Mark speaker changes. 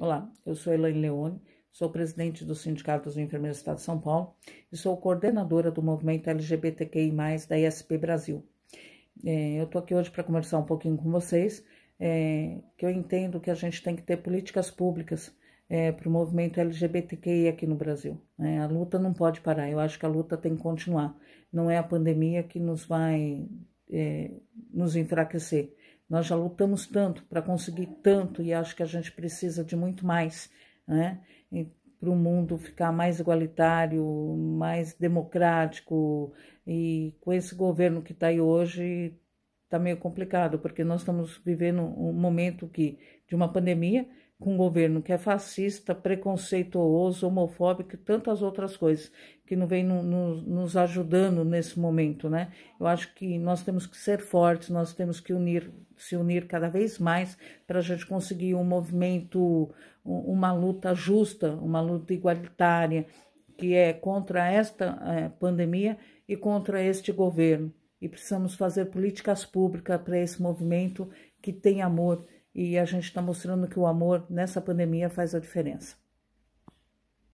Speaker 1: Olá, eu sou Elaine Leone, sou presidente do Sindicato dos Enfermeiros do Estado de São Paulo e sou coordenadora do movimento LGBTQI+, da ISP Brasil. É, eu estou aqui hoje para conversar um pouquinho com vocês, é, que eu entendo que a gente tem que ter políticas públicas é, para o movimento LGBTQI aqui no Brasil. Né? a luta não pode parar, eu acho que a luta tem que continuar. Não é a pandemia que nos vai é, nos enfraquecer, nós já lutamos tanto para conseguir tanto e acho que a gente precisa de muito mais, né? Para o mundo ficar mais igualitário, mais democrático. E com esse governo que está aí hoje, está meio complicado, porque nós estamos vivendo um momento que, de uma pandemia com um governo que é fascista, preconceituoso, homofóbico e tantas outras coisas que não vem no, no, nos ajudando nesse momento, né? Eu acho que nós temos que ser fortes, nós temos que unir, se unir cada vez mais para a gente conseguir um movimento, uma luta justa, uma luta igualitária, que é contra esta é, pandemia e contra este governo. E precisamos fazer políticas públicas para esse movimento que tem amor e a gente está mostrando que o amor nessa pandemia faz a diferença.